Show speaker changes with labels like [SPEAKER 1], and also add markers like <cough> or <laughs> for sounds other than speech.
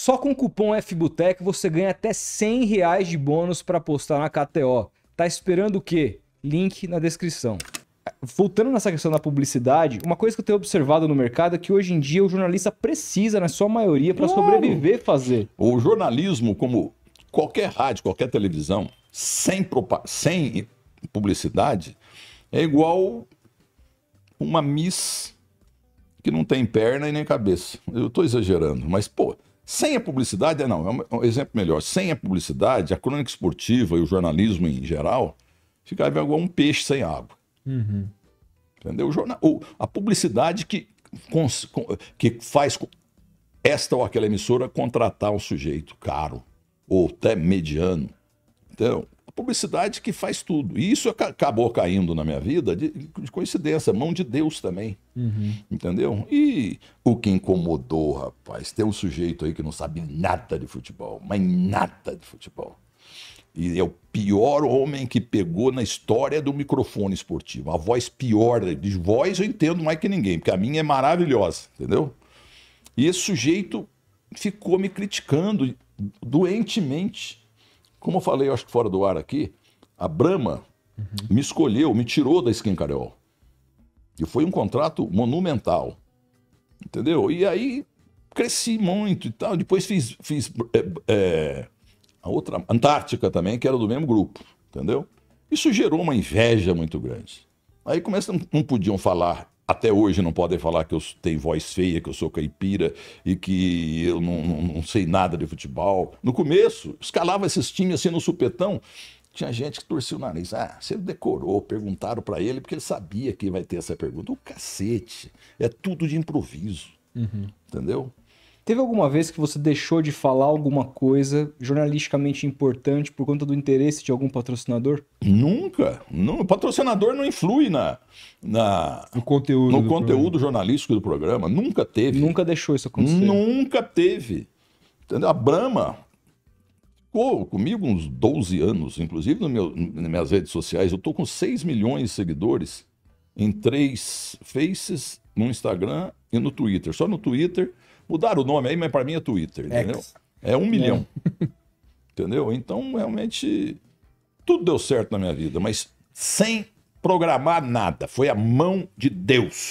[SPEAKER 1] Só com o cupom FBUTEC você ganha até 100 reais de bônus para apostar na KTO. Tá esperando o quê? Link na descrição. Voltando nessa questão da publicidade, uma coisa que eu tenho observado no mercado é que hoje em dia o jornalista precisa, na né, sua maioria, para claro. sobreviver, fazer. O jornalismo, como qualquer rádio, qualquer televisão, sem,
[SPEAKER 2] sem publicidade, é igual uma miss que não tem perna e nem cabeça. Eu estou exagerando, mas, pô, sem a publicidade, não, é um exemplo melhor. Sem a publicidade, a crônica esportiva e o jornalismo em geral ficava igual um peixe sem água. Uhum. Entendeu? O jornal, a publicidade que, cons, que faz esta ou aquela emissora contratar um sujeito caro ou até mediano. Então, publicidade que faz tudo. E isso acabou caindo na minha vida de, de coincidência, mão de Deus também. Uhum. Entendeu? E o que incomodou, rapaz, tem um sujeito aí que não sabe nada de futebol, mas nada de futebol. E é o pior homem que pegou na história do microfone esportivo. A voz pior, de voz eu entendo mais que ninguém, porque a minha é maravilhosa, entendeu? E esse sujeito ficou me criticando doentemente como eu falei, eu acho que fora do ar aqui, a Brahma uhum. me escolheu, me tirou da Skin E foi um contrato monumental. Entendeu? E aí cresci muito e tal. Depois fiz, fiz é, é, a outra, Antártica também, que era do mesmo grupo. Entendeu? Isso gerou uma inveja muito grande. Aí começam, não podiam falar até hoje não podem falar que eu tenho voz feia, que eu sou caipira e que eu não, não, não sei nada de futebol. No começo, escalava esses times assim no supetão. Tinha gente que torcia o nariz. Ah, você decorou, perguntaram para ele, porque ele sabia que vai ter essa pergunta. O cacete,
[SPEAKER 1] é tudo de improviso.
[SPEAKER 2] Uhum. Entendeu?
[SPEAKER 1] Teve alguma vez que você deixou de falar alguma coisa jornalisticamente importante por conta do interesse de algum patrocinador?
[SPEAKER 2] Nunca. Não, o patrocinador não influi na, na no conteúdo, no conteúdo jornalístico do programa. Nunca teve. Nunca deixou isso acontecer. Nunca teve. A Brahma ficou comigo uns 12 anos, inclusive no meu, nas minhas redes sociais. Eu estou com 6 milhões de seguidores em três faces, no Instagram e no Twitter. Só no Twitter Mudaram o nome aí, mas para mim é Twitter, entendeu? É um é. milhão. É. <laughs> entendeu? Então, realmente, tudo deu certo na minha vida, mas sem programar nada. Foi a mão de Deus.